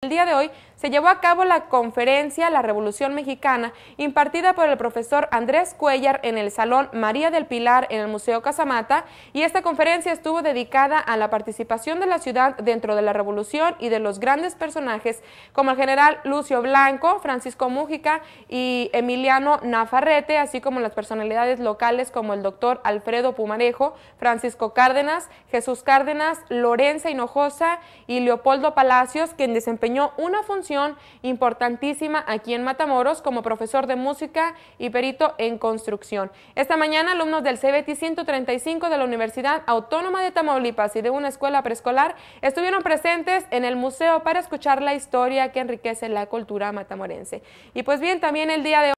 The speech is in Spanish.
El día de hoy se llevó a cabo la conferencia La Revolución Mexicana, impartida por el profesor Andrés Cuellar en el Salón María del Pilar en el Museo Casamata, y esta conferencia estuvo dedicada a la participación de la ciudad dentro de la revolución y de los grandes personajes como el general Lucio Blanco, Francisco Mújica y Emiliano Nafarrete, así como las personalidades locales como el doctor Alfredo Pumarejo, Francisco Cárdenas, Jesús Cárdenas, Lorenza Hinojosa y Leopoldo Palacios, quien desempeñó una función importantísima aquí en Matamoros como profesor de música y perito en construcción. Esta mañana, alumnos del CBT 135 de la Universidad Autónoma de Tamaulipas y de una escuela preescolar estuvieron presentes en el museo para escuchar la historia que enriquece la cultura matamorense. Y pues bien, también el día de hoy